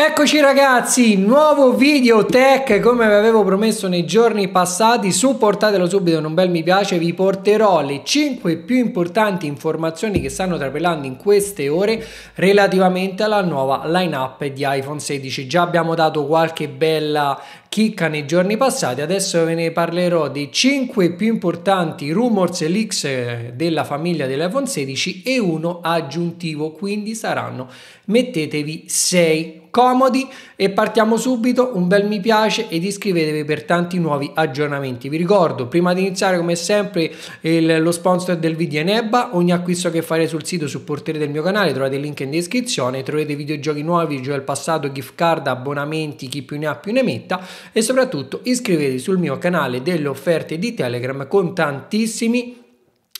Eccoci ragazzi, nuovo video tech come vi avevo promesso nei giorni passati, supportatelo subito con un bel mi piace, vi porterò le 5 più importanti informazioni che stanno trapelando in queste ore relativamente alla nuova lineup di iPhone 16. Già abbiamo dato qualche bella chicca nei giorni passati. Adesso ve ne parlerò dei 5 più importanti rumors leaks eh, della famiglia dell'iPhone 16 e uno aggiuntivo, quindi saranno mettetevi 6 comodi e partiamo subito un bel mi piace ed iscrivetevi per tanti nuovi aggiornamenti vi ricordo prima di iniziare come sempre il, lo sponsor del video è Nebba ogni acquisto che fare sul sito supporterete il mio canale trovate il link in descrizione troverete videogiochi nuovi videogiochi del passato gift card abbonamenti chi più ne ha più ne metta e soprattutto iscrivetevi sul mio canale delle offerte di Telegram con tantissimi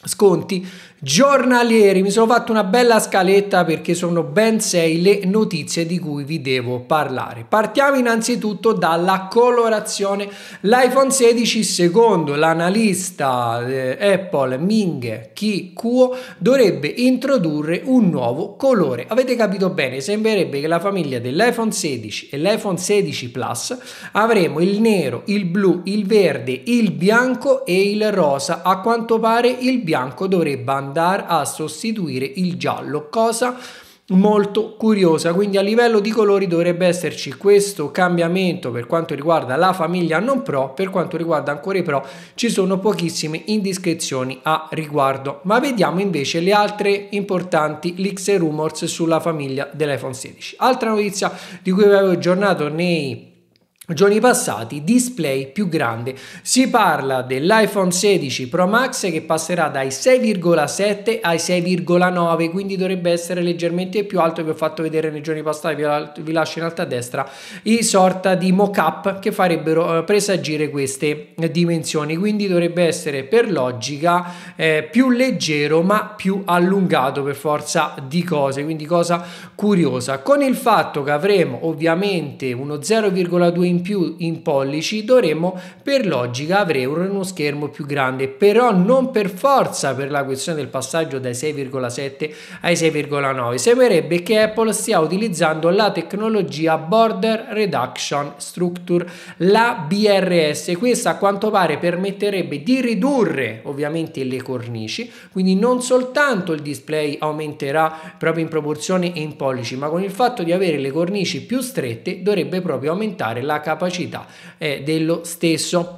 sconti giornalieri. Mi sono fatto una bella scaletta perché sono ben sei le notizie di cui vi devo parlare. Partiamo innanzitutto dalla colorazione. L'iPhone 16, secondo l'analista eh, Apple Ming Ki Kuo, dovrebbe introdurre un nuovo colore. Avete capito bene? Sembrerebbe che la famiglia dell'iPhone 16 e l'iPhone 16 Plus avremo il nero, il blu, il verde, il bianco e il rosa. A quanto pare il bianco dovrebbe andare andare a sostituire il giallo, cosa molto curiosa quindi a livello di colori dovrebbe esserci questo cambiamento per quanto riguarda la famiglia non pro per quanto riguarda ancora i pro ci sono pochissime indiscrezioni a riguardo ma vediamo invece le altre importanti leaks e rumors sulla famiglia dell'iPhone 16 altra notizia di cui vi avevo aggiornato nei giorni passati display più grande. Si parla dell'iPhone 16 Pro Max che passerà dai 6,7 ai 6,9, quindi dovrebbe essere leggermente più alto. Vi ho fatto vedere nei giorni passati, vi lascio in alto a destra, i sorta di mock-up che farebbero eh, presagire queste dimensioni. Quindi dovrebbe essere per logica eh, più leggero ma più allungato per forza di cose, quindi cosa curiosa. Con il fatto che avremo ovviamente uno 0,2 in in più in pollici dovremmo per logica avere uno schermo più grande però non per forza per la questione del passaggio dai 6,7 ai 6,9 sembrerebbe che Apple stia utilizzando la tecnologia Border Reduction Structure la BRS questa a quanto pare permetterebbe di ridurre ovviamente le cornici quindi non soltanto il display aumenterà proprio in proporzione e in pollici ma con il fatto di avere le cornici più strette dovrebbe proprio aumentare la capacità eh, dello stesso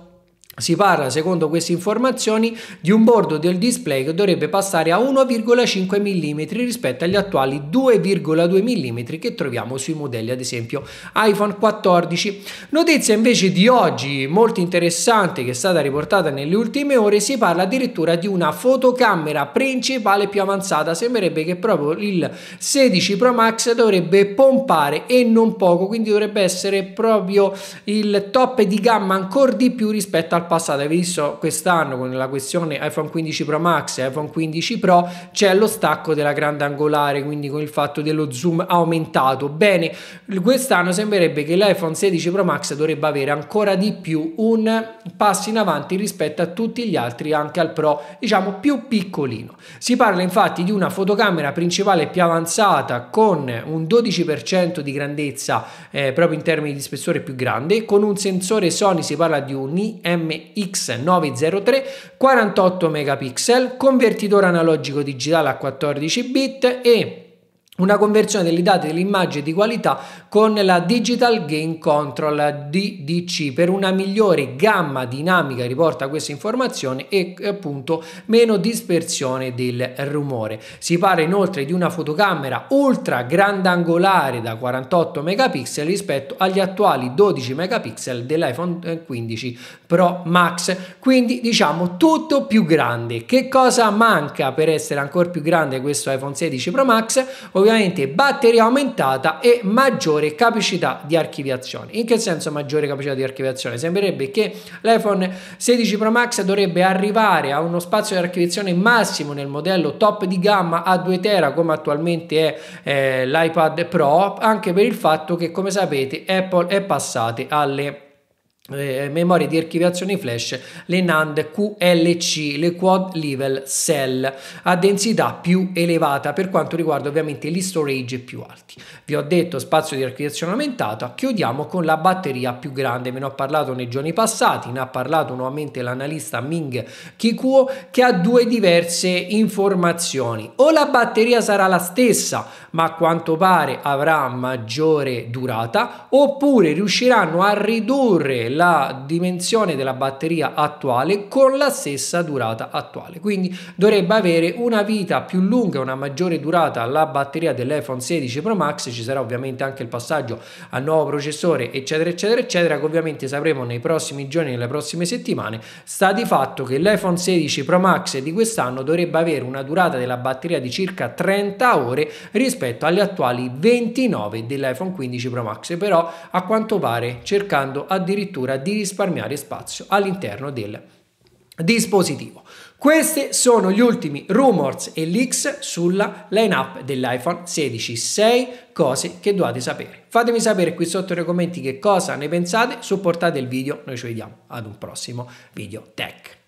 si parla, secondo queste informazioni, di un bordo del display che dovrebbe passare a 1,5 mm rispetto agli attuali 2,2 mm che troviamo sui modelli, ad esempio iPhone 14. Notizia invece di oggi, molto interessante, che è stata riportata nelle ultime ore, si parla addirittura di una fotocamera principale più avanzata. Sembrerebbe che proprio il 16 Pro Max dovrebbe pompare e non poco, quindi dovrebbe essere proprio il top di gamma ancora di più rispetto al passata, hai visto quest'anno con la questione iPhone 15 Pro Max e iPhone 15 Pro, c'è lo stacco della grande angolare, quindi con il fatto dello zoom aumentato. Bene, quest'anno sembrerebbe che l'iPhone 16 Pro Max dovrebbe avere ancora di più un passo in avanti rispetto a tutti gli altri, anche al Pro, diciamo più piccolino. Si parla infatti di una fotocamera principale più avanzata con un 12% di grandezza eh, proprio in termini di spessore più grande, con un sensore Sony si parla di un IM x 903 48 megapixel, convertitore analogico digitale a 14 bit e una conversione dei dati dell'immagine di qualità con la Digital Gain Control DDC per una migliore gamma dinamica riporta questa informazione e appunto meno dispersione del rumore. Si parla inoltre di una fotocamera ultra grandangolare da 48 megapixel rispetto agli attuali 12 megapixel dell'iPhone 15 eh, Pro Max, quindi diciamo tutto più grande. Che cosa manca per essere ancora più grande questo iPhone 16 Pro Max? Ovviamente sicuramente batteria aumentata e maggiore capacità di archiviazione. In che senso maggiore capacità di archiviazione? Sembrerebbe che l'iPhone 16 Pro Max dovrebbe arrivare a uno spazio di archiviazione massimo nel modello top di gamma a 2 tera come attualmente è eh, l'iPad Pro, anche per il fatto che come sapete Apple è passata alle eh, memorie di archiviazione flash, le NAND QLC, le Quad Level Cell, a densità più elevata per quanto riguarda ovviamente gli storage più alti. Vi ho detto spazio di archiviazione aumentata, chiudiamo con la batteria più grande, ve ne ho parlato nei giorni passati, ne ha parlato nuovamente l'analista Ming Kikuo che ha due diverse informazioni. O la batteria sarà la stessa, ma a quanto pare avrà maggiore durata, oppure riusciranno a ridurre la la dimensione della batteria attuale con la stessa durata attuale. Quindi dovrebbe avere una vita più lunga, una maggiore durata la batteria dell'iPhone 16 Pro Max, ci sarà ovviamente anche il passaggio al nuovo processore, eccetera, eccetera, eccetera, che ovviamente sapremo nei prossimi giorni, nelle prossime settimane. Sta di fatto che l'iPhone 16 Pro Max di quest'anno dovrebbe avere una durata della batteria di circa 30 ore rispetto alle attuali 29 dell'iPhone 15 Pro Max, però a quanto pare cercando addirittura misura di risparmiare spazio all'interno del dispositivo. Questi sono gli ultimi rumors e leaks sulla lineup dell'iPhone 16. 6 cose che dovete sapere. Fatemi sapere qui sotto nei commenti che cosa ne pensate, supportate il video, noi ci vediamo ad un prossimo video tech.